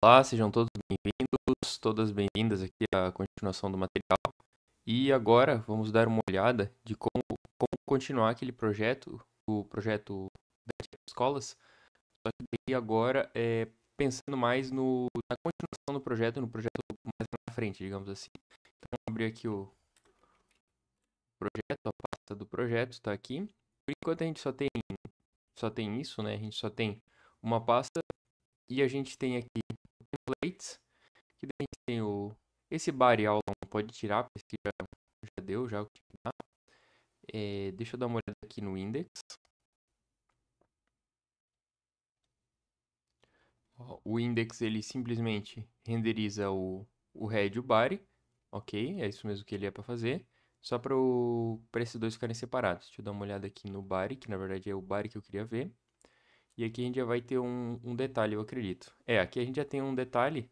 Olá, sejam todos bem-vindos, todas bem-vindas aqui à continuação do material. E agora vamos dar uma olhada de como, como continuar aquele projeto, o projeto das escolas, só que daí agora é pensando mais no, na continuação do projeto, no projeto mais na frente, digamos assim. Então vou abrir aqui o projeto, a pasta do projeto está aqui. Por enquanto a gente só tem só tem isso, né? A gente só tem uma pasta e a gente tem aqui templates, que a gente tem o esse bar e aula pode tirar, porque já, já deu, já o que dá. É, deixa eu dar uma olhada aqui no index. O index ele simplesmente renderiza o, o head e o body. Ok, é isso mesmo que ele é para fazer. Só para esses dois ficarem separados. Deixa eu dar uma olhada aqui no body, que na verdade é o body que eu queria ver. E aqui a gente já vai ter um, um detalhe, eu acredito. É, aqui a gente já tem um detalhe,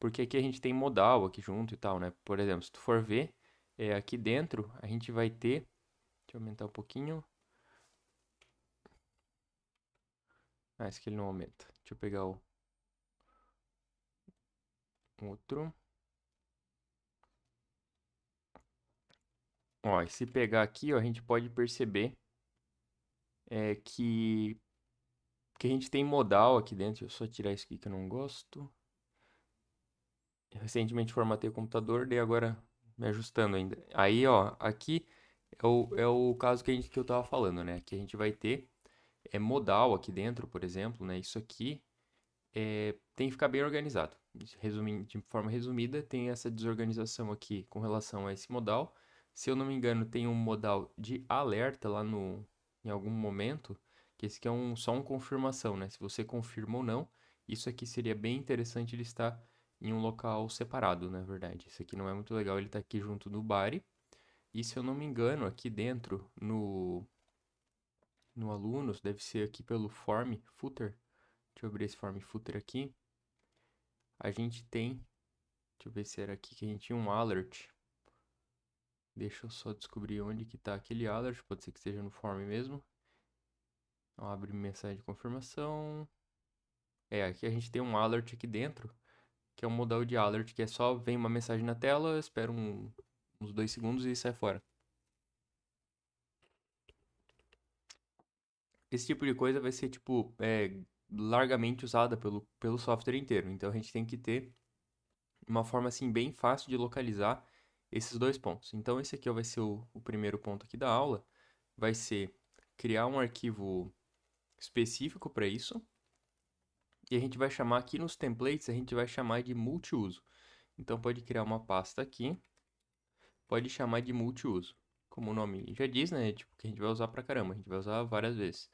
porque aqui a gente tem modal aqui junto e tal, né? Por exemplo, se tu for ver, é, aqui dentro a gente vai ter... Deixa eu aumentar um pouquinho. Ah, esse aqui ele não aumenta. Deixa eu pegar o... Outro. Ó, e se pegar aqui, ó, a gente pode perceber é, que porque a gente tem modal aqui dentro. Deixa eu só tirar isso aqui que eu não gosto. Recentemente formatei o computador, dei agora me ajustando ainda. Aí, ó, aqui é o, é o caso que, a gente, que eu tava falando, né? Que a gente vai ter é, modal aqui dentro, por exemplo, né? Isso aqui é, tem que ficar bem organizado. Resumindo, de forma resumida, tem essa desorganização aqui com relação a esse modal. Se eu não me engano, tem um modal de alerta lá no, em algum momento que esse aqui é um, só uma confirmação, né? Se você confirma ou não, isso aqui seria bem interessante ele estar em um local separado, na é verdade. Isso aqui não é muito legal, ele está aqui junto do body. E se eu não me engano, aqui dentro, no, no alunos, deve ser aqui pelo form footer. Deixa eu abrir esse form footer aqui. A gente tem, deixa eu ver se era aqui que a gente tinha um alert. Deixa eu só descobrir onde que está aquele alert, pode ser que seja no form mesmo. Então, abre mensagem de confirmação. É, aqui a gente tem um alert aqui dentro, que é um modal de alert, que é só vem uma mensagem na tela, espera um, uns dois segundos e sai fora. Esse tipo de coisa vai ser, tipo, é, largamente usada pelo, pelo software inteiro. Então, a gente tem que ter uma forma, assim, bem fácil de localizar esses dois pontos. Então, esse aqui vai ser o, o primeiro ponto aqui da aula. Vai ser criar um arquivo específico para isso. E a gente vai chamar aqui nos templates, a gente vai chamar de multiuso. Então pode criar uma pasta aqui, pode chamar de multiuso. Como o nome já diz, né? É tipo, que a gente vai usar pra caramba, a gente vai usar várias vezes.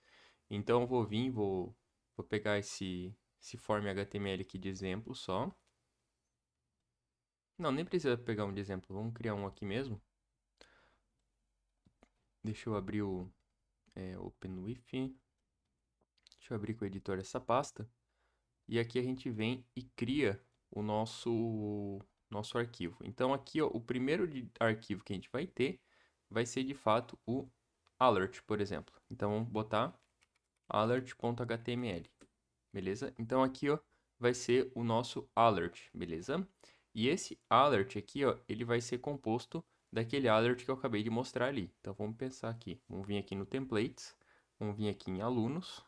Então eu vou vir, vou, vou pegar esse, esse form HTML aqui de exemplo só. Não, nem precisa pegar um de exemplo, vamos criar um aqui mesmo. Deixa eu abrir o é, OpenWifi. Deixa eu abrir com o editor essa pasta. E aqui a gente vem e cria o nosso, nosso arquivo. Então aqui ó, o primeiro arquivo que a gente vai ter vai ser de fato o alert, por exemplo. Então vamos botar alert.html, beleza? Então aqui ó, vai ser o nosso alert, beleza? E esse alert aqui, ó, ele vai ser composto daquele alert que eu acabei de mostrar ali. Então vamos pensar aqui, vamos vir aqui no templates, vamos vir aqui em alunos,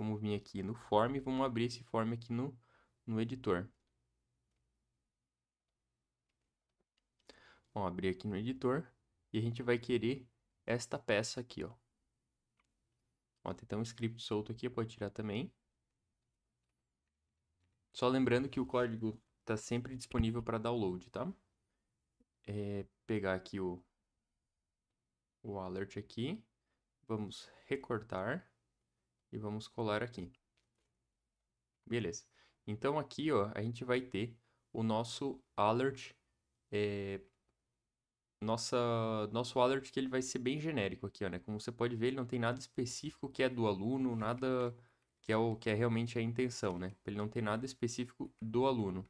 Vamos vir aqui no form e vamos abrir esse form aqui no, no editor. Vamos abrir aqui no editor e a gente vai querer esta peça aqui, ó. Ó, tem até um script solto aqui, pode tirar também. Só lembrando que o código está sempre disponível para download, tá? É, pegar aqui o, o alert aqui. Vamos recortar e vamos colar aqui. Beleza. Então aqui ó, a gente vai ter o nosso alert, é, nossa, nosso alert que ele vai ser bem genérico aqui, ó, né? Como você pode ver, ele não tem nada específico que é do aluno, nada que é o que é realmente a intenção, né? Ele não tem nada específico do aluno.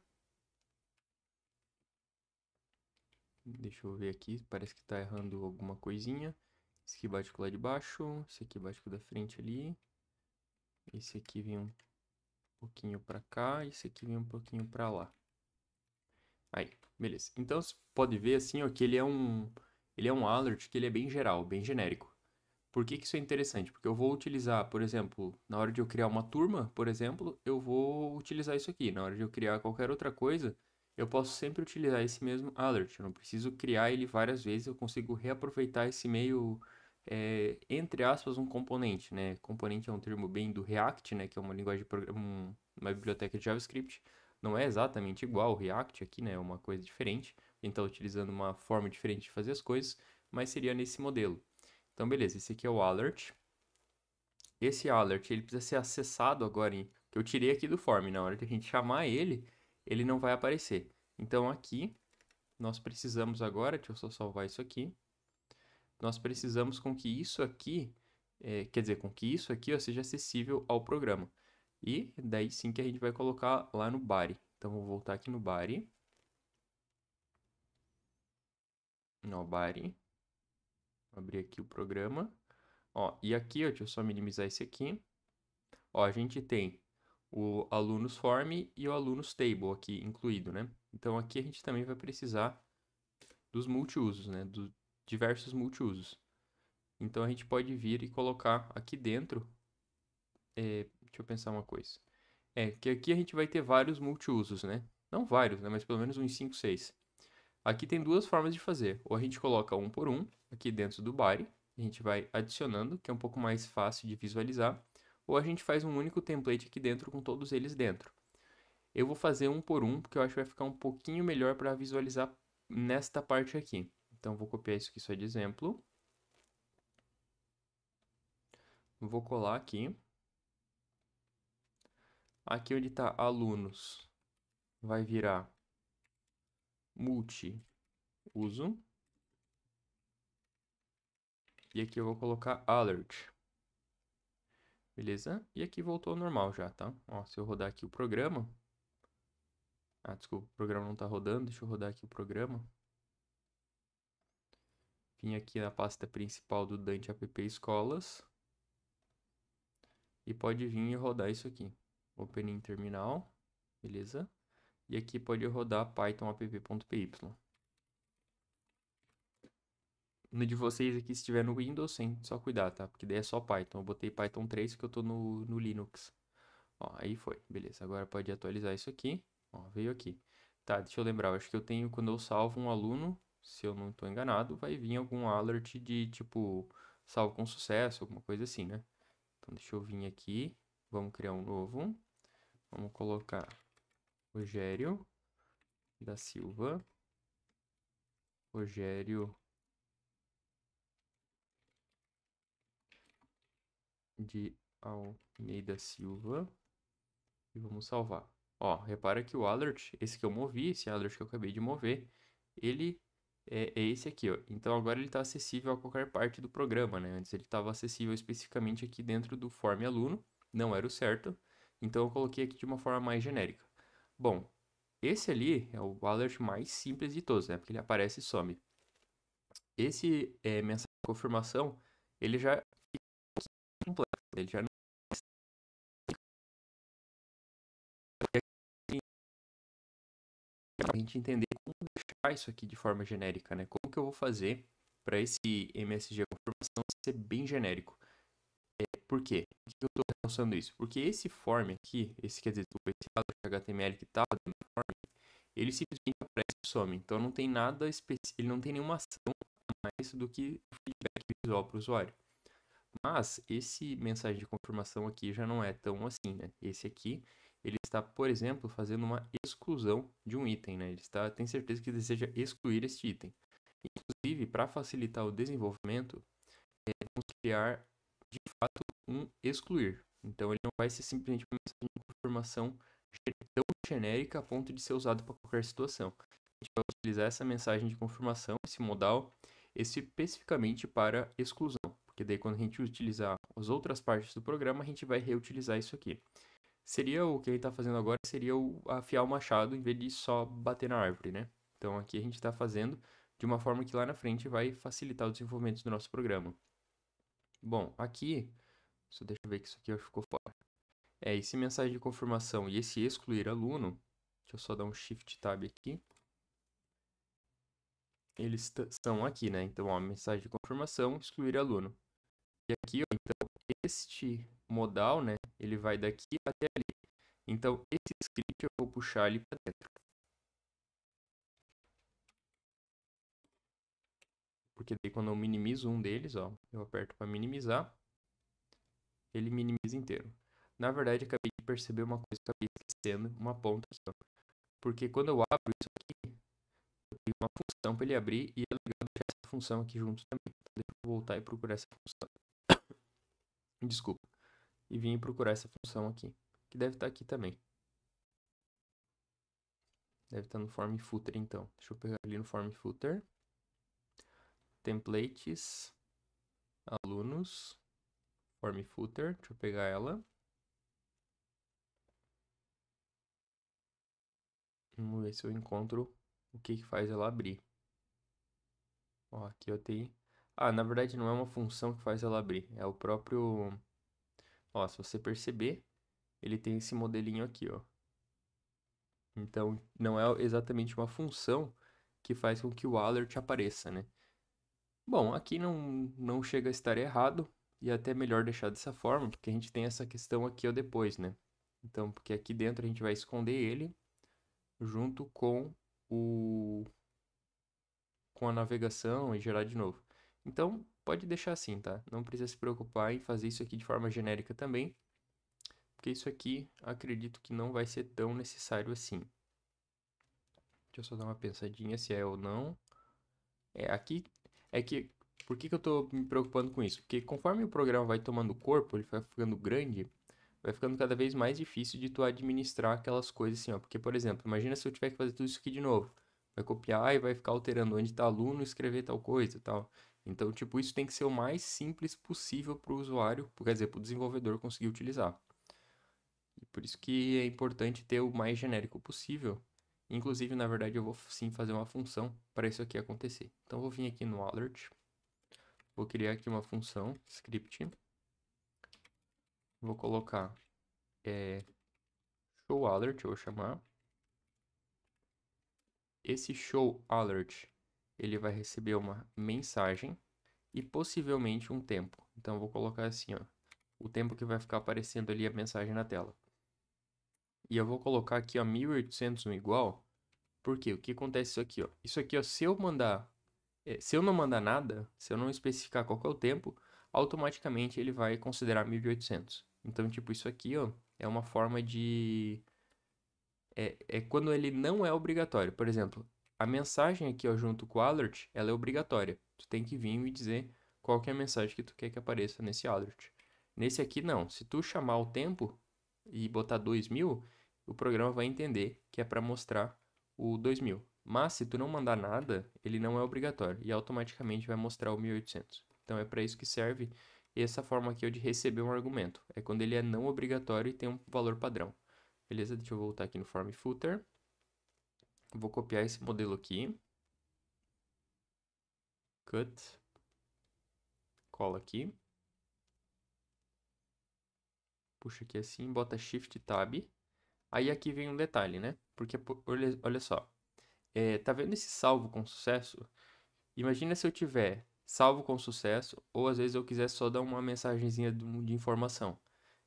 Deixa eu ver aqui, parece que está errando alguma coisinha. Esse aqui bate com lá de baixo, esse aqui bate com o da frente ali. Esse aqui vem um pouquinho para cá, esse aqui vem um pouquinho para lá. Aí, beleza. Então, você pode ver assim, ó, que ele é um ele é um alert que ele é bem geral, bem genérico. Por que, que isso é interessante? Porque eu vou utilizar, por exemplo, na hora de eu criar uma turma, por exemplo, eu vou utilizar isso aqui. Na hora de eu criar qualquer outra coisa, eu posso sempre utilizar esse mesmo alert. Eu não preciso criar ele várias vezes, eu consigo reaproveitar esse meio é, entre aspas, um componente, né? Componente é um termo bem do React, né? Que é uma linguagem de programa, uma biblioteca de JavaScript. Não é exatamente igual o React aqui, né? É uma coisa diferente. Então, utilizando uma forma diferente de fazer as coisas, mas seria nesse modelo. Então, beleza, esse aqui é o alert. Esse alert, ele precisa ser acessado agora, em, que eu tirei aqui do form. Né? Na hora que a gente chamar ele, ele não vai aparecer. Então, aqui, nós precisamos agora, deixa eu só salvar isso aqui nós precisamos com que isso aqui, é, quer dizer, com que isso aqui ó, seja acessível ao programa. E daí sim que a gente vai colocar lá no body. Então, vou voltar aqui no body. No body. Vou abrir aqui o programa. Ó, e aqui, ó, deixa eu só minimizar esse aqui. Ó, a gente tem o alunos form e o alunos table aqui incluído, né? Então, aqui a gente também vai precisar dos multiusos, né? Do, diversos multiusos. Então a gente pode vir e colocar aqui dentro. É, deixa eu pensar uma coisa. É que aqui a gente vai ter vários multiusos, né? Não vários, né? Mas pelo menos uns 5, 6. Aqui tem duas formas de fazer. Ou a gente coloca um por um aqui dentro do body. A gente vai adicionando, que é um pouco mais fácil de visualizar. Ou a gente faz um único template aqui dentro com todos eles dentro. Eu vou fazer um por um, porque eu acho que vai ficar um pouquinho melhor para visualizar nesta parte aqui. Então, vou copiar isso aqui só de exemplo. Vou colar aqui. Aqui onde está alunos, vai virar multi-uso. E aqui eu vou colocar alert. Beleza? E aqui voltou ao normal já, tá? Ó, se eu rodar aqui o programa... Ah, desculpa, o programa não está rodando. Deixa eu rodar aqui o programa. Vim aqui na pasta principal do Dante App Escolas. E pode vir e rodar isso aqui. opening terminal, beleza? E aqui pode rodar pythonapp.py. No de vocês aqui, se estiver no Windows, sim, só cuidar, tá? Porque daí é só Python. Eu botei Python 3 que eu tô no, no Linux. Ó, aí foi, beleza. Agora pode atualizar isso aqui. Ó, veio aqui. Tá, deixa eu lembrar, eu acho que eu tenho, quando eu salvo um aluno, se eu não estou enganado, vai vir algum alert de tipo salvo com sucesso, alguma coisa assim, né? Então deixa eu vir aqui, vamos criar um novo. Vamos colocar Rogério da Silva. Rogério de Almeida Silva. E vamos salvar. Ó, repara que o alert, esse que eu movi, esse alert que eu acabei de mover, ele é, é esse aqui, ó. Então agora ele está acessível a qualquer parte do programa, né? Antes ele estava acessível especificamente aqui dentro do form aluno, não era o certo. Então eu coloquei aqui de uma forma mais genérica. Bom, esse ali é o alert mais simples de todos, né? Porque ele aparece e some. Esse é, mensagem de confirmação, ele já fica complexo, ele já não a gente entender como isso aqui de forma genérica, né? Como que eu vou fazer para esse MSG confirmação ser bem genérico? É, por quê? Por que eu estou pensando isso? Porque esse form aqui, esse quer dizer, esse padrão de HTML que tá estava form, ele simplesmente aparece e some. Então não tem nada específico, ele não tem nenhuma ação mais do que feedback visual para o usuário. Mas esse mensagem de confirmação aqui já não é tão assim, né? Esse aqui, ele está, por exemplo, fazendo uma exclusão de um item, né? Ele está, tem certeza que deseja excluir este item. Inclusive, para facilitar o desenvolvimento, é, vamos criar de fato um excluir. Então, ele não vai ser simplesmente uma mensagem de confirmação tão genérica a ponto de ser usado para qualquer situação. A gente vai utilizar essa mensagem de confirmação, esse modal, especificamente para exclusão, porque daí quando a gente utilizar as outras partes do programa, a gente vai reutilizar isso aqui seria o que ele está fazendo agora, seria o afiar o machado em vez de só bater na árvore, né? Então aqui a gente está fazendo de uma forma que lá na frente vai facilitar o desenvolvimento do nosso programa. Bom, aqui, só deixa eu ver que isso aqui ficou fora. É, esse mensagem de confirmação e esse excluir aluno, deixa eu só dar um shift tab aqui. Eles estão aqui, né? Então, ó, mensagem de confirmação, excluir aluno. E aqui, ó, então, este modal, né, ele vai daqui até ali. Então, esse script eu vou puxar ele para dentro. Porque daí quando eu minimizo um deles, ó, eu aperto para minimizar, ele minimiza inteiro. Na verdade, acabei de perceber uma coisa que acabei esquecendo, uma ponta aqui, Porque quando eu abro isso aqui, eu tenho uma função para ele abrir e é legal deixar essa função aqui junto também. Então, deixa eu voltar e procurar essa função. Desculpa. E vim procurar essa função aqui, que deve estar tá aqui também. Deve estar tá no form footer, então. Deixa eu pegar ali no form footer. Templates. Alunos. Form footer. Deixa eu pegar ela. Vamos ver se eu encontro o que, que faz ela abrir. Ó, aqui eu tenho ah, na verdade não é uma função que faz ela abrir, é o próprio... Ó, se você perceber, ele tem esse modelinho aqui, ó. Então, não é exatamente uma função que faz com que o alert apareça, né? Bom, aqui não, não chega a estar errado, e é até melhor deixar dessa forma, porque a gente tem essa questão aqui ou depois, né? Então, porque aqui dentro a gente vai esconder ele junto com o com a navegação e gerar de novo. Então, pode deixar assim, tá? Não precisa se preocupar em fazer isso aqui de forma genérica também, porque isso aqui acredito que não vai ser tão necessário assim. Deixa eu só dar uma pensadinha se é ou não. É, aqui é que... Por que, que eu estou me preocupando com isso? Porque conforme o programa vai tomando corpo, ele vai ficando grande, vai ficando cada vez mais difícil de tu administrar aquelas coisas assim, ó. Porque, por exemplo, imagina se eu tiver que fazer tudo isso aqui de novo vai copiar e vai ficar alterando onde está aluno, escrever tal coisa e tal. Então, tipo, isso tem que ser o mais simples possível para o usuário, quer dizer, para o desenvolvedor conseguir utilizar. E por isso que é importante ter o mais genérico possível. Inclusive, na verdade, eu vou sim fazer uma função para isso aqui acontecer. Então, eu vou vir aqui no alert, vou criar aqui uma função, script, vou colocar é, show alert, eu vou chamar, esse show alert ele vai receber uma mensagem e possivelmente um tempo. Então vou colocar assim, ó, o tempo que vai ficar aparecendo ali a mensagem na tela. E eu vou colocar aqui, ó, 1800 no igual, porque o que acontece isso aqui, ó? Isso aqui, ó, se eu mandar, é, se eu não mandar nada, se eu não especificar qual é o tempo, automaticamente ele vai considerar 1800. Então, tipo, isso aqui, ó, é uma forma de é, é quando ele não é obrigatório. Por exemplo, a mensagem aqui ó, junto com o alert, ela é obrigatória. Tu tem que vir e dizer qual que é a mensagem que tu quer que apareça nesse alert. Nesse aqui não. Se tu chamar o tempo e botar 2000, o programa vai entender que é para mostrar o 2000. Mas se tu não mandar nada, ele não é obrigatório e automaticamente vai mostrar o 1800. Então é para isso que serve essa forma aqui de receber um argumento. É quando ele é não obrigatório e tem um valor padrão. Beleza, deixa eu voltar aqui no form footer. Vou copiar esse modelo aqui. Cut. Cola aqui. Puxa aqui assim, bota Shift Tab. Aí aqui vem um detalhe, né? Porque, olha só, é, tá vendo esse salvo com sucesso? Imagina se eu tiver salvo com sucesso, ou às vezes eu quiser só dar uma mensagenzinha de informação.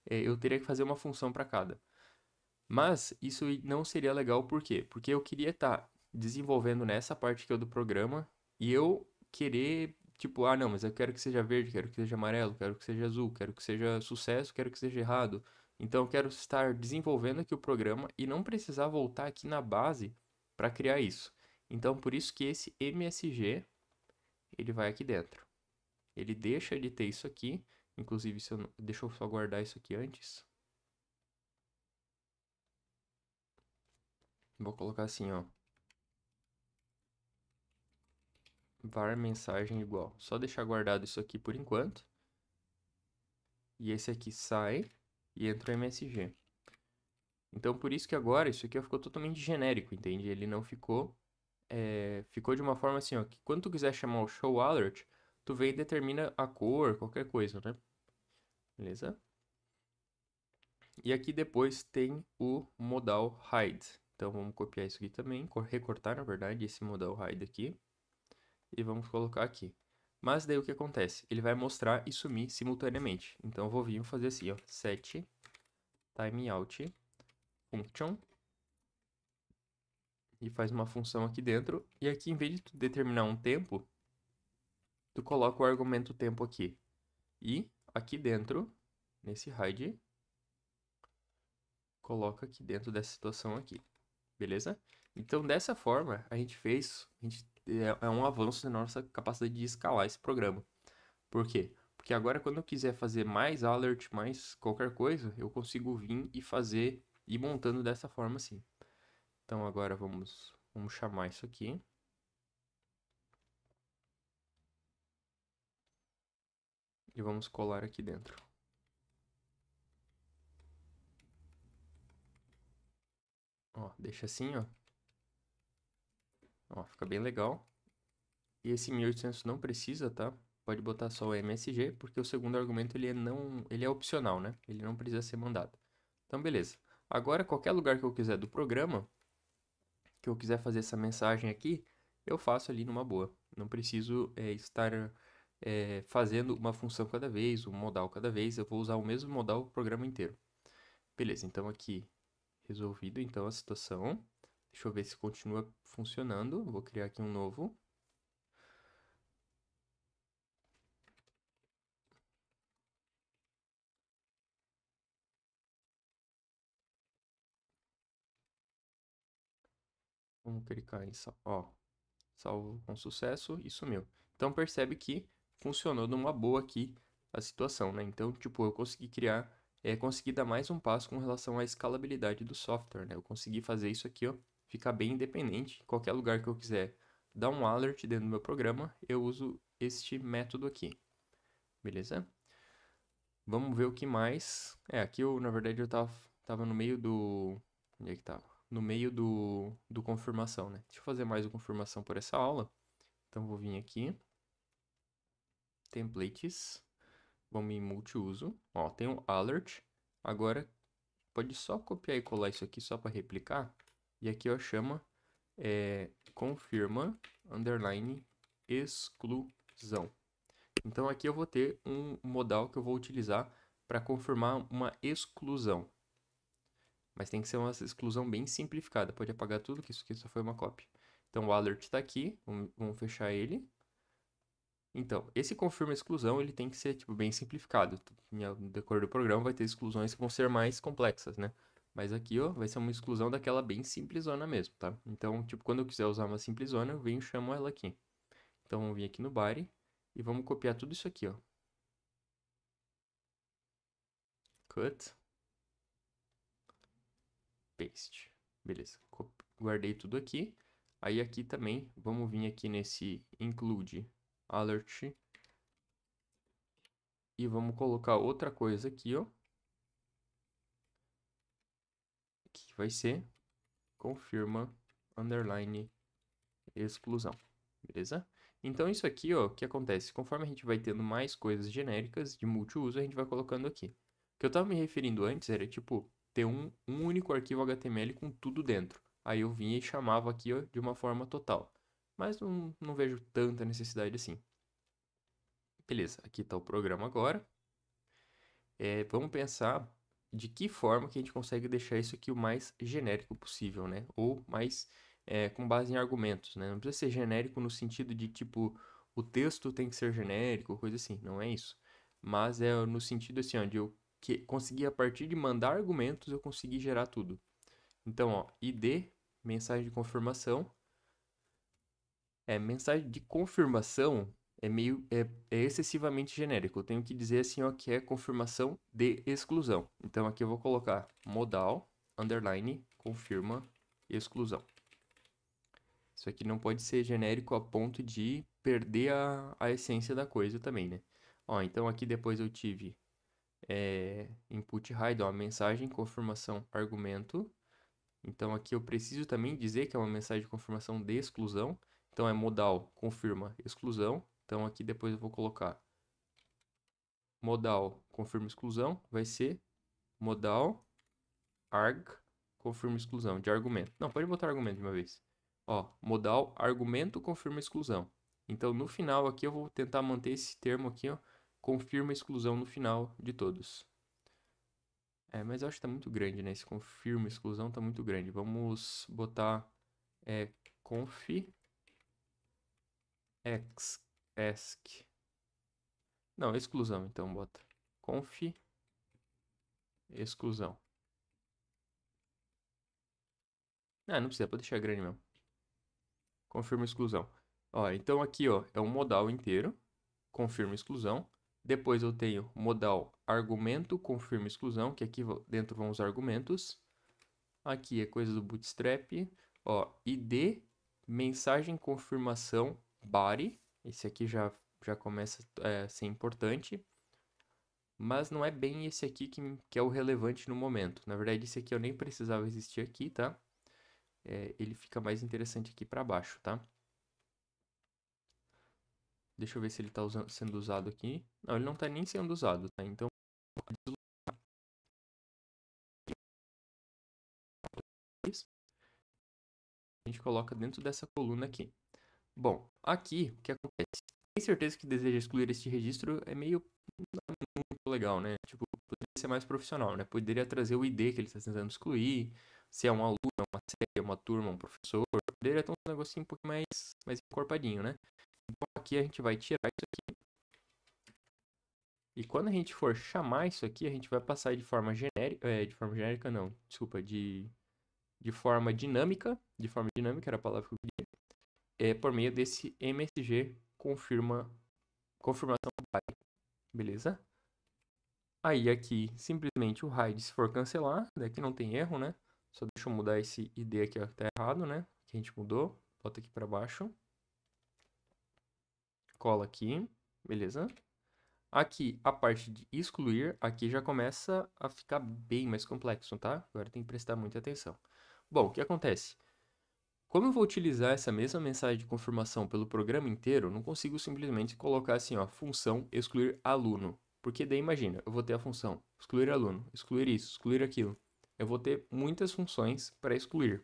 É, eu teria que fazer uma função para cada. Mas isso não seria legal por quê? Porque eu queria estar tá desenvolvendo nessa parte que é do programa e eu querer, tipo, ah, não, mas eu quero que seja verde, quero que seja amarelo, quero que seja azul, quero que seja sucesso, quero que seja errado. Então eu quero estar desenvolvendo aqui o programa e não precisar voltar aqui na base para criar isso. Então por isso que esse MSG ele vai aqui dentro. Ele deixa de ter isso aqui, inclusive se eu deixa eu só guardar isso aqui antes. Vou colocar assim, ó. var mensagem igual. Só deixar guardado isso aqui por enquanto. E esse aqui sai e entra o MSG. Então, por isso que agora isso aqui ficou totalmente genérico, entende? Ele não ficou... É, ficou de uma forma assim, ó, que quando tu quiser chamar o show alert, tu vem e determina a cor, qualquer coisa, né? Beleza? E aqui depois tem o modal hide. Então vamos copiar isso aqui também, recortar na verdade esse modal hide aqui e vamos colocar aqui. Mas daí o que acontece? Ele vai mostrar e sumir simultaneamente. Então eu vou vir fazer assim, ó, set timeout function e faz uma função aqui dentro e aqui em vez de tu determinar um tempo, tu coloca o argumento tempo aqui. E aqui dentro, nesse hide, coloca aqui dentro dessa situação aqui beleza? Então, dessa forma, a gente fez, a gente, é, é, um avanço na nossa capacidade de escalar esse programa. Por quê? Porque agora, quando eu quiser fazer mais alert, mais qualquer coisa, eu consigo vir e fazer, e montando dessa forma assim. Então, agora vamos, vamos chamar isso aqui. E vamos colar aqui dentro. Ó, deixa assim, ó. Ó, fica bem legal. E esse 1800 não precisa, tá? Pode botar só o MSG, porque o segundo argumento ele é, não, ele é opcional, né? Ele não precisa ser mandado. Então, beleza. Agora, qualquer lugar que eu quiser do programa, que eu quiser fazer essa mensagem aqui, eu faço ali numa boa. Não preciso é, estar é, fazendo uma função cada vez, um modal cada vez. Eu vou usar o mesmo modal o programa inteiro. Beleza, então aqui resolvido então a situação. Deixa eu ver se continua funcionando. Vou criar aqui um novo. Vamos clicar em salvo. salvo com sucesso e sumiu. Então percebe que funcionou numa boa aqui a situação, né? Então, tipo, eu consegui criar é, conseguir dar mais um passo com relação à escalabilidade do software. Né? Eu consegui fazer isso aqui, ó, ficar bem independente. Qualquer lugar que eu quiser dar um alert dentro do meu programa, eu uso este método aqui. Beleza? Vamos ver o que mais. É, aqui eu, na verdade, eu tava, tava no meio do... Onde é que tava? No meio do, do confirmação, né? Deixa eu fazer mais uma confirmação por essa aula. Então, vou vir aqui. Templates. Vamos em multiuso. Ó, tem um alert. Agora, pode só copiar e colar isso aqui só para replicar. E aqui, ó, chama é, confirma, underline, exclusão. Então, aqui eu vou ter um modal que eu vou utilizar para confirmar uma exclusão. Mas tem que ser uma exclusão bem simplificada. Pode apagar tudo, que isso aqui só foi uma cópia. Então, o alert está aqui. Vamos, vamos fechar ele. Então, esse confirma exclusão, ele tem que ser tipo, bem simplificado. No decorrer do programa vai ter exclusões que vão ser mais complexas, né? Mas aqui, ó, vai ser uma exclusão daquela bem simplesona mesmo, tá? Então, tipo, quando eu quiser usar uma simplesona, eu venho e chamo ela aqui. Então, vamos vir aqui no body e vamos copiar tudo isso aqui, ó. Cut. Paste. Beleza. Guardei tudo aqui. Aí aqui também, vamos vir aqui nesse include alert. E vamos colocar outra coisa aqui, ó. Que vai ser confirma underline exclusão, beleza? Então isso aqui, ó, o que acontece? Conforme a gente vai tendo mais coisas genéricas de multiuso, a gente vai colocando aqui. O que eu estava me referindo antes era, tipo, ter um, um único arquivo HTML com tudo dentro. Aí eu vinha e chamava aqui ó, de uma forma total mas não, não vejo tanta necessidade assim. Beleza, aqui está o programa agora. É, vamos pensar de que forma que a gente consegue deixar isso aqui o mais genérico possível, né? Ou mais é, com base em argumentos, né? Não precisa ser genérico no sentido de, tipo, o texto tem que ser genérico, coisa assim, não é isso. Mas é no sentido, assim, onde eu que consegui, a partir de mandar argumentos, eu conseguir gerar tudo. Então, ó, ID, mensagem de confirmação, é, mensagem de confirmação é meio é, é, excessivamente genérico. Eu tenho que dizer assim ó, que é confirmação de exclusão. Então aqui eu vou colocar modal underline confirma exclusão. Isso aqui não pode ser genérico a ponto de perder a, a essência da coisa também, né? Ó, então aqui depois eu tive é, input hide, ó, mensagem, confirmação, argumento. Então aqui eu preciso também dizer que é uma mensagem de confirmação de exclusão. Então é modal confirma exclusão. Então aqui depois eu vou colocar modal confirma exclusão, vai ser modal arg confirma exclusão de argumento. Não, pode botar argumento de uma vez. Ó, modal argumento confirma exclusão. Então no final aqui eu vou tentar manter esse termo aqui, ó, confirma exclusão no final de todos. É, mas eu acho que tá muito grande, né? Esse confirma exclusão tá muito grande. Vamos botar é, conf ex, ask Não, exclusão, então bota. Conf, exclusão. Ah, não precisa, pode deixar grande mesmo. Confirma exclusão. Ó, então aqui, ó, é um modal inteiro. Confirma exclusão. Depois eu tenho modal argumento, confirma exclusão, que aqui dentro vão os argumentos. Aqui é coisa do Bootstrap. Ó, ID, mensagem confirmação body. Esse aqui já, já começa é, a ser importante. Mas não é bem esse aqui que, que é o relevante no momento. Na verdade, esse aqui eu nem precisava existir aqui, tá? É, ele fica mais interessante aqui para baixo, tá? Deixa eu ver se ele está sendo usado aqui. Não, ele não está nem sendo usado, tá? Então, a gente coloca dentro dessa coluna aqui. Bom, aqui o que acontece? Tem certeza que deseja excluir este registro é meio é muito legal, né? Tipo, poderia ser mais profissional, né? Poderia trazer o ID que ele está tentando excluir, se é um aluno, é uma série, é uma turma, um professor. Poderia ter um negocinho um pouco mais, mais encorpadinho, né? Então aqui a gente vai tirar isso aqui. E quando a gente for chamar isso aqui, a gente vai passar de forma genérica. É, de forma genérica não, desculpa, de, de forma dinâmica. De forma dinâmica era a palavra que eu queria é, por meio desse MSG confirma confirmação by, beleza? Aí aqui, simplesmente o hide, se for cancelar, daqui né, não tem erro, né? Só deixa eu mudar esse ID aqui, ó, que tá errado, né? Que a gente mudou, bota aqui para baixo. Cola aqui, beleza? Aqui, a parte de excluir, aqui já começa a ficar bem mais complexo, tá? Agora tem que prestar muita atenção. Bom, o que acontece? Como eu vou utilizar essa mesma mensagem de confirmação pelo programa inteiro, não consigo simplesmente colocar assim, ó, função excluir aluno. Porque daí imagina, eu vou ter a função excluir aluno, excluir isso, excluir aquilo. Eu vou ter muitas funções para excluir.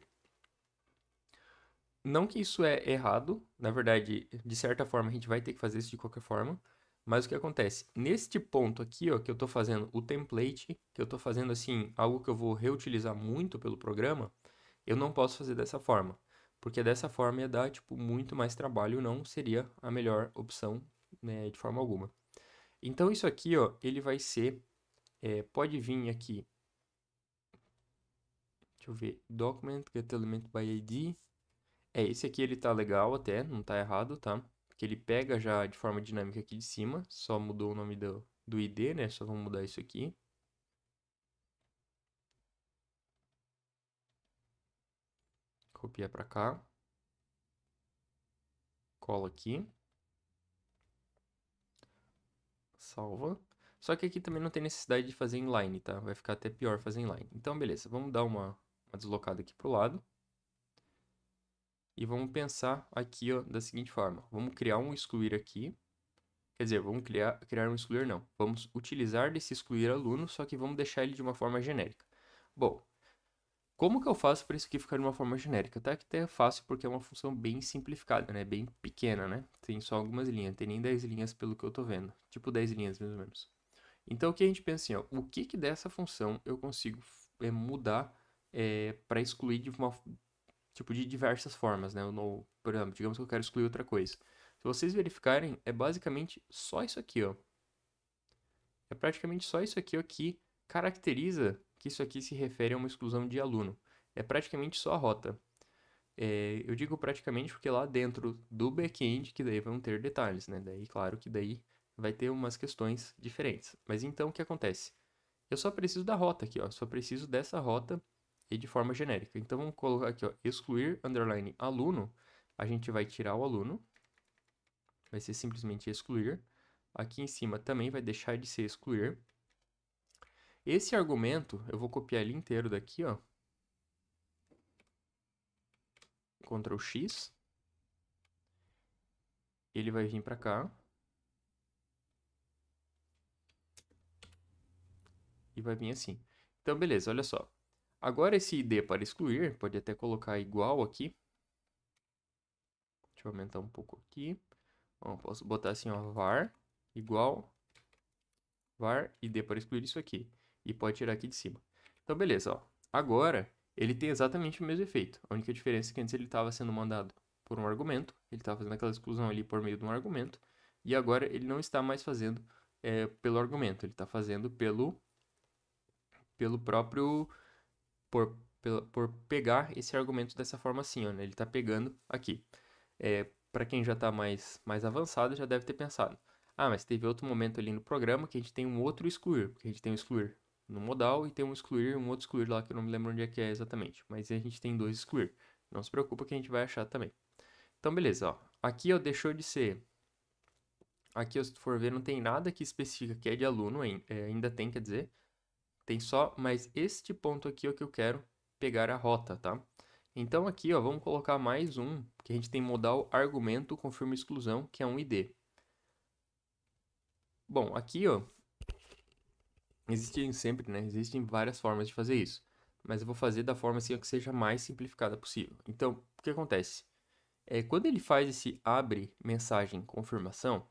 Não que isso é errado, na verdade, de certa forma a gente vai ter que fazer isso de qualquer forma, mas o que acontece? Neste ponto aqui, ó, que eu estou fazendo o template, que eu estou fazendo assim, algo que eu vou reutilizar muito pelo programa, eu não posso fazer dessa forma porque dessa forma ia dar tipo muito mais trabalho, não seria a melhor opção né, de forma alguma. Então isso aqui, ó, ele vai ser, é, pode vir aqui, deixa eu ver, document get element by id, é esse aqui ele tá legal até, não tá errado, tá? Que ele pega já de forma dinâmica aqui de cima, só mudou o nome do, do id, né? Só vamos mudar isso aqui. copia para cá, cola aqui, salva. Só que aqui também não tem necessidade de fazer inline, tá? Vai ficar até pior fazer inline. Então, beleza, vamos dar uma, uma deslocada aqui para o lado. E vamos pensar aqui ó, da seguinte forma. Vamos criar um excluir aqui. Quer dizer, vamos criar, criar um excluir não. Vamos utilizar desse excluir aluno, só que vamos deixar ele de uma forma genérica. Bom, como que eu faço para isso aqui ficar de uma forma genérica? Até que até é fácil porque é uma função bem simplificada, né? Bem pequena, né? Tem só algumas linhas, tem nem 10 linhas pelo que eu tô vendo. Tipo 10 linhas, mais ou menos. Então, o que a gente pensa assim, ó, o que que dessa função eu consigo é, mudar é, para excluir de uma, tipo, de diversas formas, né? No, por exemplo, digamos que eu quero excluir outra coisa. Se vocês verificarem, é basicamente só isso aqui, ó. É praticamente só isso aqui, ó, que caracteriza que isso aqui se refere a uma exclusão de aluno. É praticamente só a rota. É, eu digo praticamente porque lá dentro do back-end, que daí vão ter detalhes, né? Daí, claro que daí vai ter umas questões diferentes. Mas então, o que acontece? Eu só preciso da rota aqui, ó. Só preciso dessa rota e de forma genérica. Então, vamos colocar aqui, ó, excluir, underline, aluno. A gente vai tirar o aluno. Vai ser simplesmente excluir. Aqui em cima também vai deixar de ser excluir. Esse argumento, eu vou copiar ele inteiro daqui, ó. Ctrl X. Ele vai vir para cá. E vai vir assim. Então, beleza, olha só. Agora esse ID para excluir, pode até colocar igual aqui. Deixa eu aumentar um pouco aqui. Bom, posso botar assim, ó, var igual var ID para excluir isso aqui e pode tirar aqui de cima. Então, beleza, ó. Agora, ele tem exatamente o mesmo efeito. A única diferença é que antes ele estava sendo mandado por um argumento, ele estava fazendo aquela exclusão ali por meio de um argumento, e agora ele não está mais fazendo é, pelo argumento, ele está fazendo pelo, pelo próprio... Por, pelo, por pegar esse argumento dessa forma assim, ó, né? ele está pegando aqui. É, Para quem já está mais, mais avançado, já deve ter pensado. Ah, mas teve outro momento ali no programa que a gente tem um outro excluir, porque a gente tem um excluir no modal e tem um excluir, um outro excluir lá que eu não me lembro onde é que é exatamente, mas a gente tem dois excluir. Não se preocupa que a gente vai achar também. Então beleza, ó. Aqui ó, deixou de ser Aqui, se tu for ver, não tem nada que especifica que é de aluno, é, ainda tem, quer dizer. Tem só, mas este ponto aqui é o que eu quero pegar a rota, tá? Então aqui, ó, vamos colocar mais um, que a gente tem modal argumento confirma exclusão, que é um ID. Bom, aqui, ó, Existem sempre, né? Existem várias formas de fazer isso. Mas eu vou fazer da forma assim que seja mais simplificada possível. Então, o que acontece? É, quando ele faz esse abre mensagem confirmação,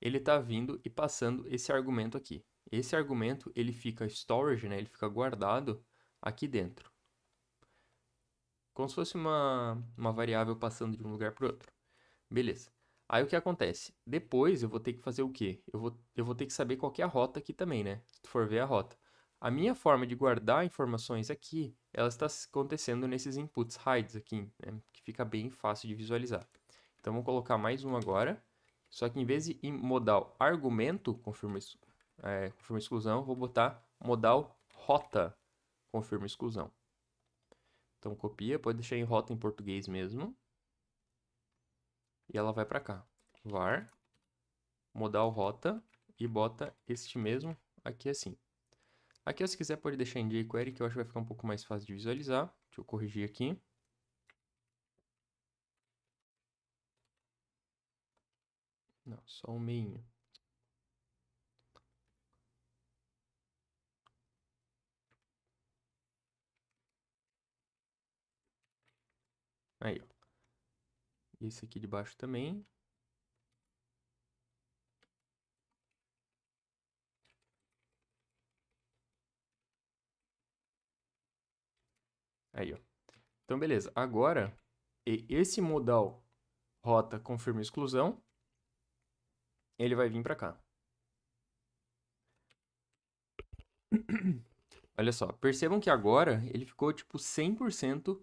ele está vindo e passando esse argumento aqui. Esse argumento ele fica storage, né? ele fica guardado aqui dentro. Como se fosse uma, uma variável passando de um lugar para o outro. Beleza. Aí o que acontece? Depois eu vou ter que fazer o quê? Eu vou, eu vou ter que saber qual é a rota aqui também, né? Se tu for ver a rota. A minha forma de guardar informações aqui, ela está acontecendo nesses inputs hides aqui, né? que fica bem fácil de visualizar. Então, vou colocar mais um agora. Só que em vez de modal argumento, confirma, é, confirma exclusão, vou botar modal rota, confirma exclusão. Então, copia, pode deixar em rota em português mesmo e ela vai para cá. var modal rota e bota este mesmo aqui assim. Aqui, se quiser, pode deixar em jQuery, que eu acho que vai ficar um pouco mais fácil de visualizar. Deixa eu corrigir aqui. Não, só um meio. Aí, ó. Esse aqui de baixo também. Aí, ó. Então, beleza. Agora, esse modal rota confirma exclusão, ele vai vir para cá. Olha só, percebam que agora ele ficou tipo 100%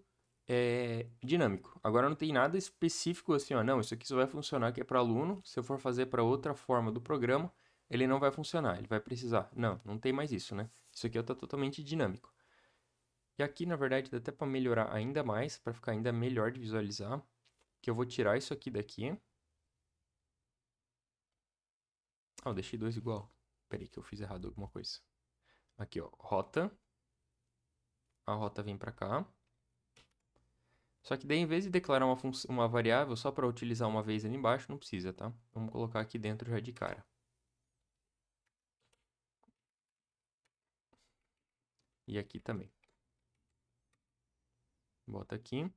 é, dinâmico. Agora não tem nada específico assim, ó, não, isso aqui só vai funcionar que é para aluno, se eu for fazer para outra forma do programa, ele não vai funcionar, ele vai precisar. Não, não tem mais isso, né? Isso aqui está é totalmente dinâmico. E aqui, na verdade, dá até para melhorar ainda mais, para ficar ainda melhor de visualizar, que eu vou tirar isso aqui daqui. Ah, eu deixei dois igual. Peraí que eu fiz errado alguma coisa. Aqui, ó, rota. A rota vem para cá. Só que daí, em vez de declarar uma, uma variável só para utilizar uma vez ali embaixo, não precisa, tá? Vamos colocar aqui dentro já de cara. E aqui também. Bota aqui.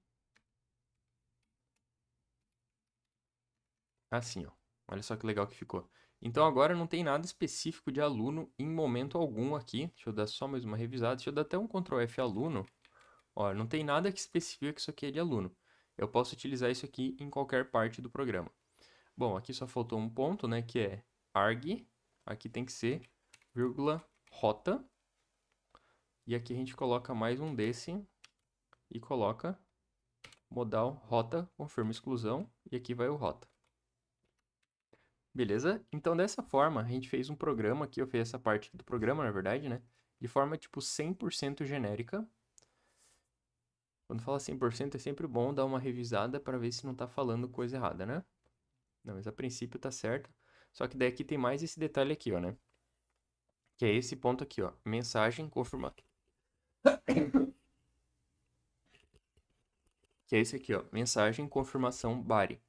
Assim, ó. Olha só que legal que ficou. Então agora não tem nada específico de aluno em momento algum aqui. Deixa eu dar só mais uma revisada. Deixa eu dar até um Ctrl F aluno ó, não tem nada que especifica que isso aqui é de aluno. Eu posso utilizar isso aqui em qualquer parte do programa. Bom, aqui só faltou um ponto, né, que é arg, aqui tem que ser vírgula rota, e aqui a gente coloca mais um desse e coloca modal rota, confirma exclusão, e aqui vai o rota. Beleza? Então, dessa forma, a gente fez um programa aqui, eu fiz essa parte do programa, na verdade, né, de forma, tipo, 100% genérica, quando fala 100% é sempre bom dar uma revisada para ver se não está falando coisa errada, né? Não, mas a princípio está certo. Só que daí aqui tem mais esse detalhe aqui, ó, né? Que é esse ponto aqui, ó. Mensagem confirmada. que é esse aqui, ó. Mensagem confirmação body.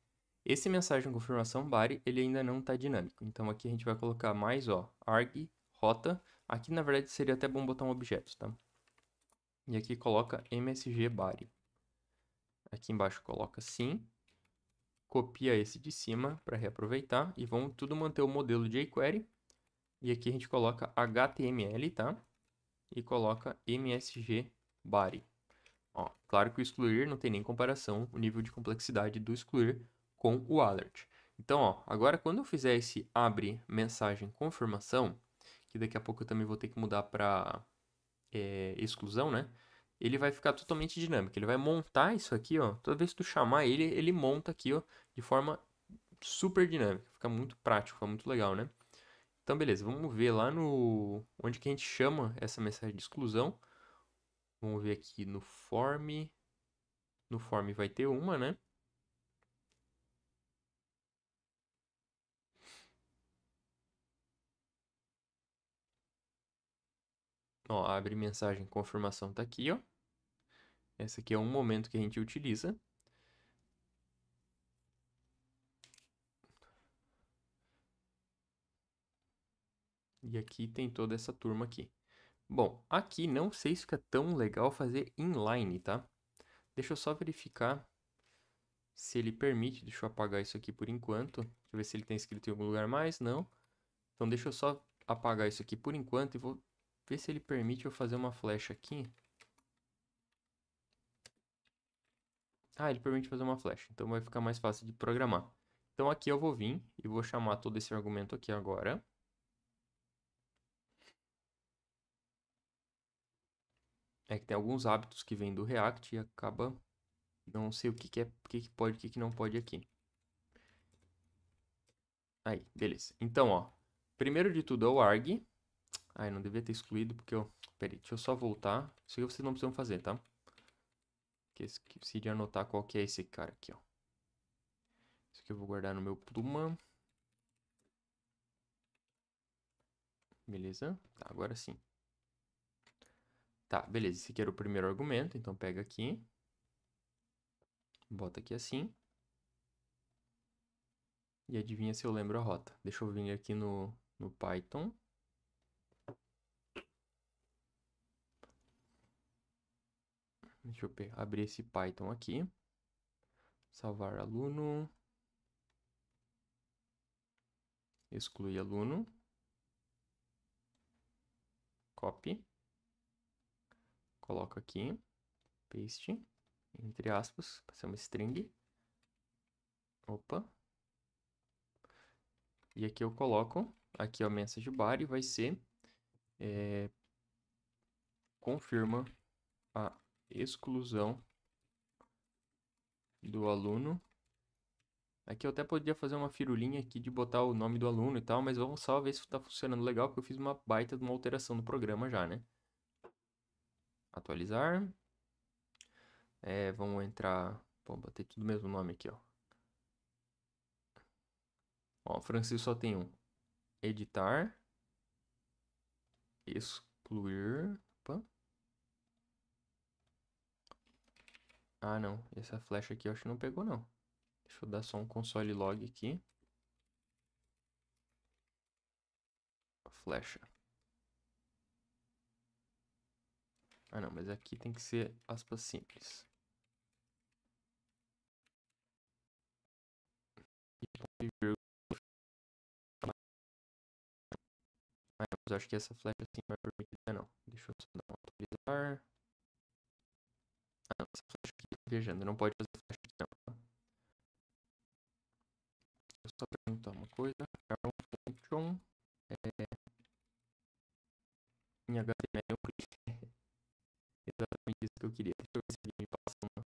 Esse mensagem confirmação body, ele ainda não está dinâmico. Então aqui a gente vai colocar mais, ó, arg, rota. Aqui na verdade seria até bom botar um objeto, tá? E aqui coloca MSG body. Aqui embaixo coloca sim. Copia esse de cima para reaproveitar. E vamos tudo manter o modelo jQuery. E aqui a gente coloca HTML, tá? E coloca MSG body. Ó, claro que o excluir não tem nem comparação o nível de complexidade do excluir com o alert. Então, ó, agora quando eu fizer esse abre mensagem confirmação, que daqui a pouco eu também vou ter que mudar para é, exclusão, né? Ele vai ficar totalmente dinâmico. Ele vai montar isso aqui, ó. Toda vez que tu chamar ele, ele monta aqui, ó, de forma super dinâmica. Fica muito prático, fica muito legal, né? Então, beleza, vamos ver lá no onde que a gente chama essa mensagem de exclusão. Vamos ver aqui no form. No form vai ter uma, né? Ó, abre mensagem confirmação tá aqui, ó. Esse aqui é um momento que a gente utiliza. E aqui tem toda essa turma aqui. Bom, aqui não sei se fica tão legal fazer inline, tá? Deixa eu só verificar se ele permite. Deixa eu apagar isso aqui por enquanto. Deixa eu ver se ele tem escrito em algum lugar mais. Não. Então deixa eu só apagar isso aqui por enquanto e vou Vê se ele permite eu fazer uma flecha aqui. Ah, ele permite fazer uma flecha, então vai ficar mais fácil de programar. Então aqui eu vou vir e vou chamar todo esse argumento aqui agora. É que tem alguns hábitos que vêm do React e acaba não sei o que, que é, o que, que pode, o que, que não pode aqui. Aí, beleza. Então, ó, primeiro de tudo é o arg, ah, não devia ter excluído porque eu... Peraí, deixa eu só voltar. Isso aqui vocês não precisam fazer, tá? Que esqueci de anotar qual que é esse cara aqui, ó. Isso aqui eu vou guardar no meu pluma. Beleza? Tá, agora sim. Tá, beleza. Esse aqui era o primeiro argumento, então pega aqui. Bota aqui assim. E adivinha se eu lembro a rota. Deixa eu vir aqui no, no Python. Deixa eu abrir esse Python aqui. Salvar aluno. Excluir aluno. Copy. Coloco aqui. Paste. Entre aspas. ser uma string. Opa. E aqui eu coloco. Aqui o message bar e vai ser. É, confirma a exclusão do aluno. Aqui é eu até poderia fazer uma firulinha aqui de botar o nome do aluno e tal, mas vamos só ver se está funcionando legal, porque eu fiz uma baita de uma alteração no programa já, né? Atualizar. É, vamos entrar... vamos bater tudo o mesmo nome aqui, ó. Ó, Francisco só tem um. Editar. Excluir. Opa. Ah, não. Essa flecha aqui eu acho que não pegou, não. Deixa eu dar só um console log aqui. Flecha. Ah, não. Mas aqui tem que ser aspas simples. Ah, mas acho que essa flecha assim não é permitida, não. Deixa eu só dar um atualizar. Ah, não, essa flecha viajando, não pode fazer flash de tempo. Tá? Eu só perguntar uma coisa. Arrow function é... em HTML é um Exatamente isso que eu queria. Deixa eu ver se ele me passa uma.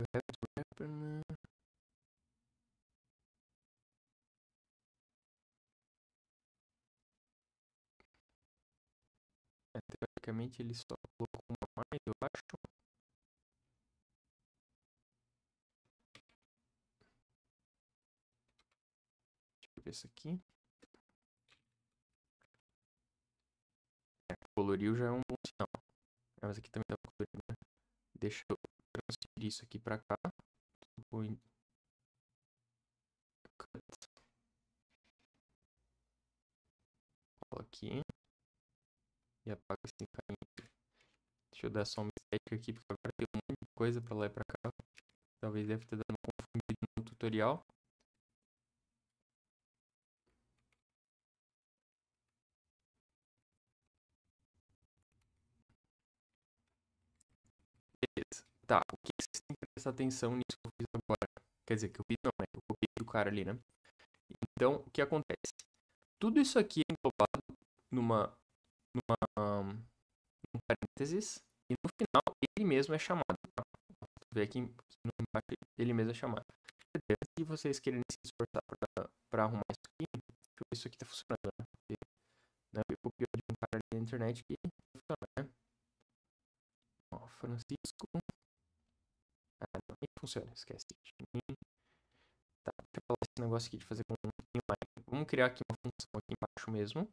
You have to Teoricamente ele só colocou uma mais, eu acho. Deixa eu ver isso aqui. É, coloriu já é um bom sinal. É, mas aqui também tá colorido, né? Deixa eu transferir isso aqui para cá. Vou em... Cut. Aqui e apaga esse assim, encaminho. Deixa eu dar só uma estética aqui, porque agora tem um monte de coisa para lá e para cá. Talvez deve ter dado uma confundida no tutorial. Beleza. Tá, o que vocês têm que prestar atenção nisso que eu fiz agora? Quer dizer, que eu fiz não, né? Eu copiei o cara ali, né? Então, o que acontece? Tudo isso aqui é englobado numa numa, num parênteses, e no final ele mesmo é chamado. Posso ver aqui, no embaixo ele mesmo é chamado. Se vocês querem se esforçar para arrumar isso aqui, deixa eu ver se isso aqui está funcionando. Né? Porque, né, eu copiei de um cara ali na internet que funciona, né? Ó, Francisco. Ah, não, nem funciona, esquece. Tá, deixa eu falar esse negócio aqui de fazer com um Vamos criar aqui uma função aqui embaixo mesmo.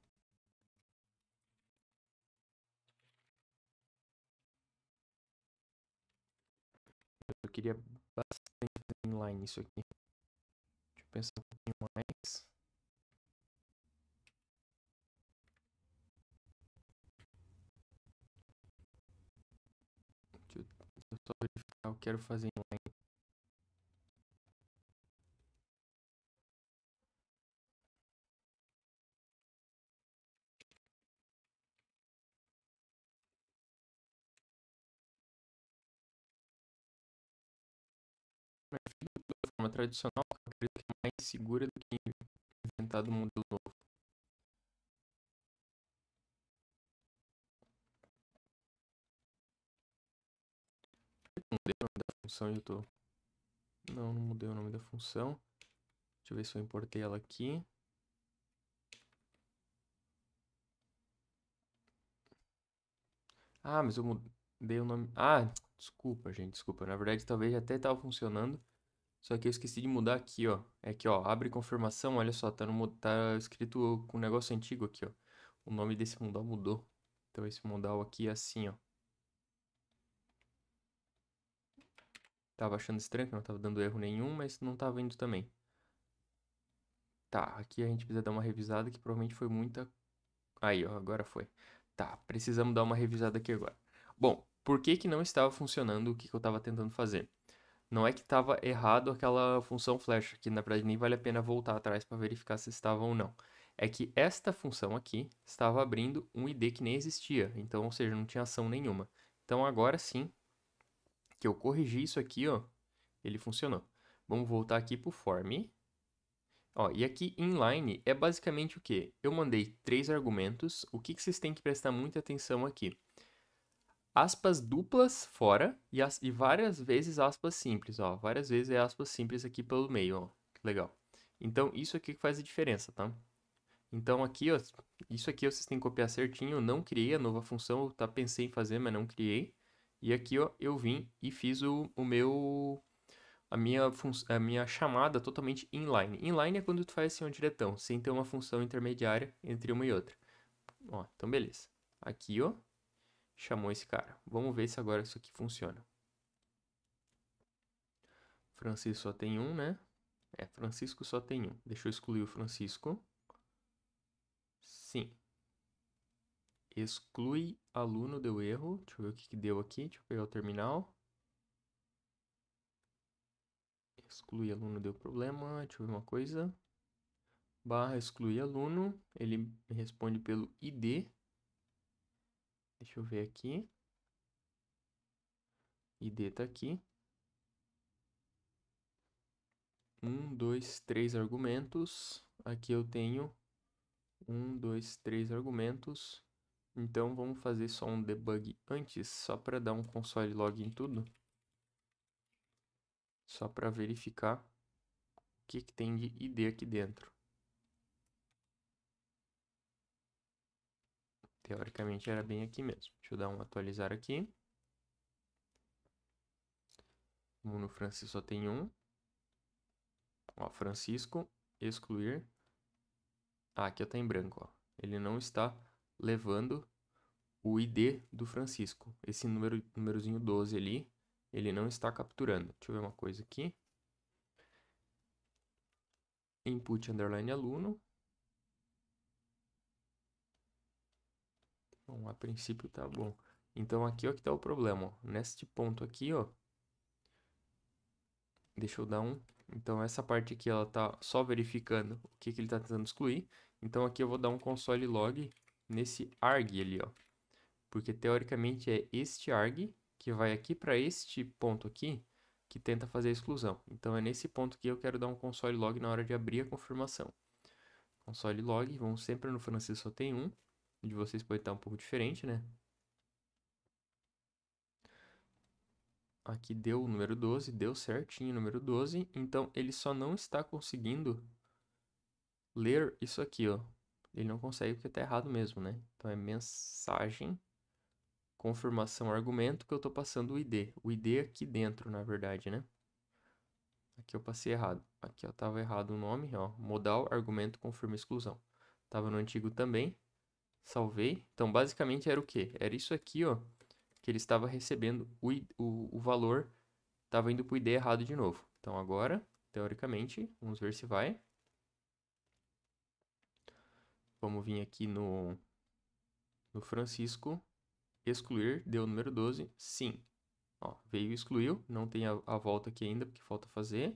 queria bastante inline isso aqui. Deixa eu pensar um pouquinho mais. Deixa eu, só verificar, eu quero fazer inline. forma tradicional, acredito que é mais segura do que inventar um modelo novo. Mudei o nome da função e eu tô... Não, não mudei o nome da função. Deixa eu ver se eu importei ela aqui. Ah, mas eu mudei o nome... Ah, desculpa, gente, desculpa. Na verdade, talvez até estava funcionando, só que eu esqueci de mudar aqui, ó. É que, ó, abre confirmação, olha só, tá, no, tá escrito com um negócio antigo aqui, ó. O nome desse modal mudou. Então esse modal aqui é assim, ó. Tava achando estranho que não tava dando erro nenhum, mas não tava indo também. Tá, aqui a gente precisa dar uma revisada que provavelmente foi muita... Aí, ó, agora foi. Tá, precisamos dar uma revisada aqui agora. Bom, por que que não estava funcionando o que, que eu estava tentando fazer? Não é que estava errado aquela função flash que na verdade nem vale a pena voltar atrás para verificar se estava ou não. É que esta função aqui estava abrindo um ID que nem existia, então, ou seja, não tinha ação nenhuma. Então agora sim, que eu corrigi isso aqui, ó, ele funcionou. Vamos voltar aqui para o form. Ó, e aqui inline é basicamente o quê? Eu mandei três argumentos. O que, que vocês têm que prestar muita atenção aqui? aspas duplas fora e, as, e várias vezes aspas simples, ó. Várias vezes é aspas simples aqui pelo meio, ó. Legal. Então, isso aqui que faz a diferença, tá? Então, aqui, ó, isso aqui vocês têm que copiar certinho. Eu não criei a nova função, tá? Pensei em fazer, mas não criei. E aqui, ó, eu vim e fiz o, o meu... A minha, a minha chamada totalmente inline. Inline é quando tu faz assim, um diretão, sem ter uma função intermediária entre uma e outra. Ó, então, beleza. Aqui, ó, chamou esse cara. Vamos ver se agora isso aqui funciona. Francisco só tem um, né? É, Francisco só tem um. Deixa eu excluir o Francisco. Sim. Exclui aluno, deu erro. Deixa eu ver o que, que deu aqui. Deixa eu pegar o terminal. Exclui aluno deu problema. Deixa eu ver uma coisa. Barra exclui aluno. Ele responde pelo ID. Deixa eu ver aqui. ID tá aqui. Um, dois, três argumentos. Aqui eu tenho um, dois, três argumentos. Então vamos fazer só um debug antes, só para dar um console log em tudo. Só para verificar o que, que tem de ID aqui dentro. Teoricamente era bem aqui mesmo. Deixa eu dar um atualizar aqui. Como no Francisco só tem um. Ó, Francisco, excluir. Ah, aqui está em branco, ó. Ele não está levando o ID do Francisco. Esse número, númerozinho 12 ali, ele não está capturando. Deixa eu ver uma coisa aqui. Input underline aluno. Bom, a princípio tá bom. Então aqui é o que tá o problema, ó. Neste ponto aqui, ó. Deixa eu dar um. Então essa parte aqui ela tá só verificando o que que ele tá tentando excluir. Então aqui eu vou dar um console log nesse arg ali, ó. Porque teoricamente é este arg que vai aqui para este ponto aqui que tenta fazer a exclusão. Então é nesse ponto que eu quero dar um console log na hora de abrir a confirmação. Console log, vamos sempre no francês só tem um. O de vocês pode estar um pouco diferente, né? Aqui deu o número 12, deu certinho o número 12. Então, ele só não está conseguindo ler isso aqui, ó. Ele não consegue porque está errado mesmo, né? Então, é mensagem, confirmação, argumento que eu estou passando o ID. O ID é aqui dentro, na verdade, né? Aqui eu passei errado. Aqui eu estava errado o nome, ó. Modal, argumento, confirma, exclusão. Estava no antigo também. Salvei. Então, basicamente era o quê? Era isso aqui, ó, que ele estava recebendo o, o, o valor, estava indo para o ID errado de novo. Então, agora, teoricamente, vamos ver se vai. Vamos vir aqui no, no Francisco, excluir, deu o número 12, sim. Ó, veio e excluiu, não tem a, a volta aqui ainda, porque falta fazer.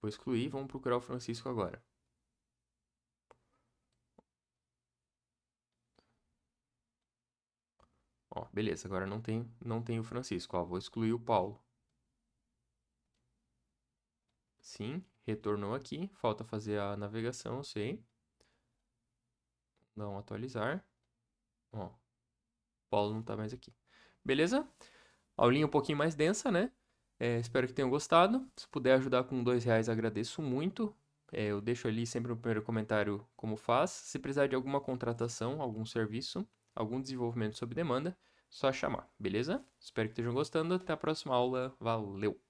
Vou excluir, vamos procurar o Francisco agora. Ó, beleza, agora não tem, não tem o Francisco. Ó, vou excluir o Paulo. Sim, retornou aqui. Falta fazer a navegação, sei. Não atualizar. Ó, Paulo não está mais aqui. Beleza? Aulinha um pouquinho mais densa, né? É, espero que tenham gostado. Se puder ajudar com dois reais, agradeço muito. É, eu deixo ali sempre no primeiro comentário como faz. Se precisar de alguma contratação, algum serviço, algum desenvolvimento sob demanda, só chamar, beleza? Espero que estejam gostando. Até a próxima aula. Valeu!